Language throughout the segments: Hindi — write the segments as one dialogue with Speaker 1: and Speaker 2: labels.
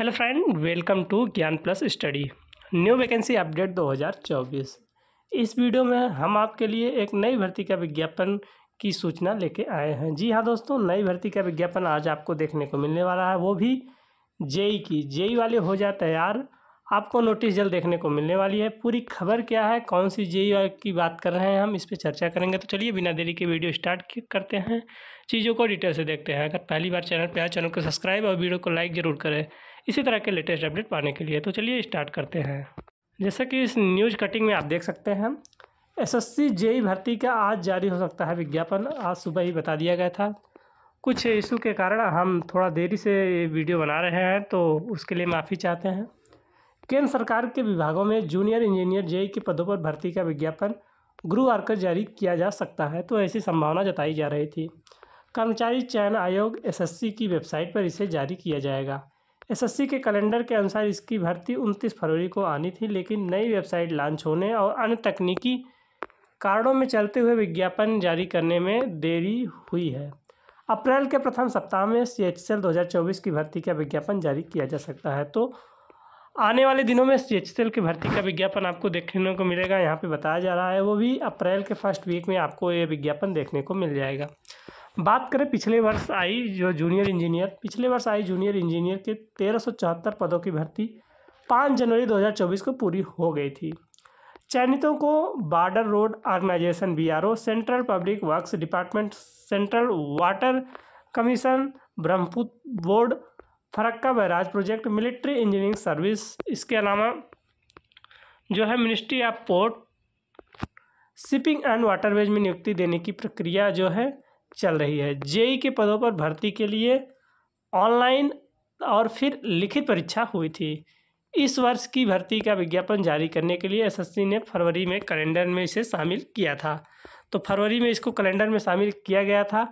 Speaker 1: hello friend welcome to Gyan plus study new vacancy update 2024 इस वीडियो में हम आपके लिए एक नई भर्ती का विज्ञापन की सूचना लेके आए हैं जी हाँ दोस्तों नई भर्ती का विज्ञापन आज आपको देखने को मिलने वाला है वो भी जेई की जेई वाले हो जाए तैयार आपको नोटिस जल्द देखने को मिलने वाली है पूरी खबर क्या है कौन सी जेई की बात कर रहे हैं हम इस पर चर्चा करेंगे तो चलिए बिना देरी के वीडियो स्टार्ट करते हैं चीज़ों को डिटेल से देखते हैं अगर पहली बार चैनल पर आए चैनल को सब्सक्राइब और वीडियो को लाइक ज़रूर करें इसी तरह के लेटेस्ट अपडेट पाने के लिए तो चलिए स्टार्ट करते हैं जैसा कि इस न्यूज़ कटिंग में आप देख सकते हैं एस जेई e भर्ती का आज जारी हो सकता है विज्ञापन आज सुबह ही बता दिया गया था कुछ इशू के कारण हम थोड़ा देरी से वीडियो बना रहे हैं तो उसके लिए माफ़ी चाहते हैं केंद्र सरकार के विभागों में जूनियर इंजीनियर जेई के पदों पर भर्ती का विज्ञापन गुरुवार को जारी किया जा सकता है तो ऐसी संभावना जताई जा रही थी कर्मचारी चयन आयोग एसएससी की वेबसाइट पर इसे जारी किया जाएगा एसएससी के कैलेंडर के अनुसार इसकी भर्ती 29 फरवरी को आनी थी लेकिन नई वेबसाइट लॉन्च होने और अन्य तकनीकी कारणों में चलते हुए विज्ञापन जारी करने में देरी हुई है अप्रैल के प्रथम सप्ताह में सी एच 2024 की भर्ती का विज्ञापन जारी किया जा सकता है तो आने वाले दिनों में सी एच की भर्ती का विज्ञापन आपको देखने को मिलेगा यहाँ पे बताया जा रहा है वो भी अप्रैल के फर्स्ट वीक में आपको ये विज्ञापन देखने को मिल जाएगा बात करें पिछले वर्ष आई जो जूनियर इंजीनियर पिछले वर्ष आई जूनियर इंजीनियर के तेरह पदों की भर्ती पाँच जनवरी 2024 को पूरी हो गई थी चयनितों को border road organisation B central public works department central water commission Brahmaputra board Farakka barrage project military engineering service इसके अलावा जो है ministry of port shipping and waterways में नियुक्ति देने की प्रक्रिया जो है चल रही है जेई के पदों पर भर्ती के लिए ऑनलाइन और फिर लिखित परीक्षा हुई थी इस वर्ष की भर्ती का विज्ञापन जारी करने के लिए एसएससी ने फरवरी में कैलेंडर में इसे शामिल किया था तो फरवरी में इसको कैलेंडर में शामिल किया गया था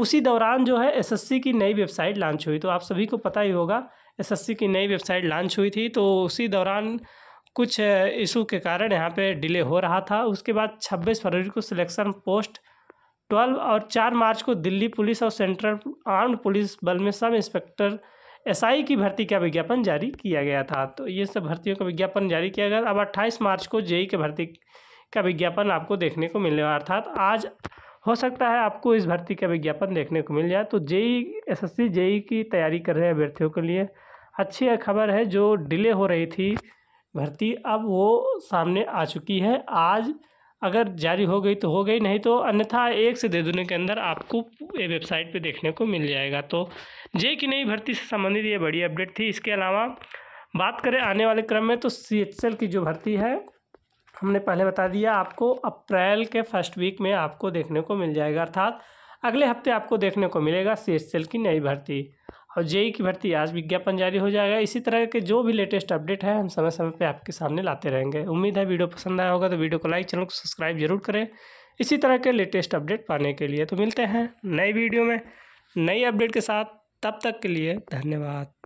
Speaker 1: उसी दौरान जो है एसएससी की नई वेबसाइट लॉन्च हुई तो आप सभी को पता ही होगा एसएससी की नई वेबसाइट लॉन्च हुई थी तो उसी दौरान कुछ इशू के कारण यहाँ पे डिले हो रहा था उसके बाद 26 फरवरी को सिलेक्शन पोस्ट 12 और 4 मार्च को दिल्ली पुलिस और सेंट्रल आर्म्ड पुलिस बल में सब इंस्पेक्टर एसआई की भर्ती का विज्ञापन जारी किया गया था तो ये सब भर्तियों का विज्ञापन जारी किया गया अब अट्ठाईस मार्च को जेई के भर्ती का विज्ञापन आपको देखने को मिलने वाला था आज हो सकता है आपको इस भर्ती का विज्ञापन देखने को मिल जाए तो जेई एसएससी जेई की तैयारी कर रहे अभ्यर्थियों के लिए अच्छी खबर है जो डिले हो रही थी भर्ती अब वो सामने आ चुकी है आज अगर जारी हो गई तो हो गई नहीं तो अन्यथा एक से दे दिनों के अंदर आपको ये वेबसाइट पे देखने को मिल जाएगा तो जे की नई भर्ती से संबंधित ये बड़ी अपडेट थी इसके अलावा बात करें आने वाले क्रम में तो सी की जो भर्ती है हमने पहले बता दिया आपको अप्रैल के फर्स्ट वीक में आपको देखने को मिल जाएगा अर्थात अगले हफ्ते आपको देखने को मिलेगा सी की नई भर्ती और जेई की भर्ती आज विज्ञापन जारी हो जाएगा इसी तरह के जो भी लेटेस्ट अपडेट है हम समय समय पर आपके सामने लाते रहेंगे उम्मीद है वीडियो पसंद आया होगा तो वीडियो को लाइक चैनल को सब्सक्राइब जरूर करें इसी तरह के लेटेस्ट अपडेट पाने के लिए तो मिलते हैं नए वीडियो में नई अपडेट के साथ तब तक के लिए धन्यवाद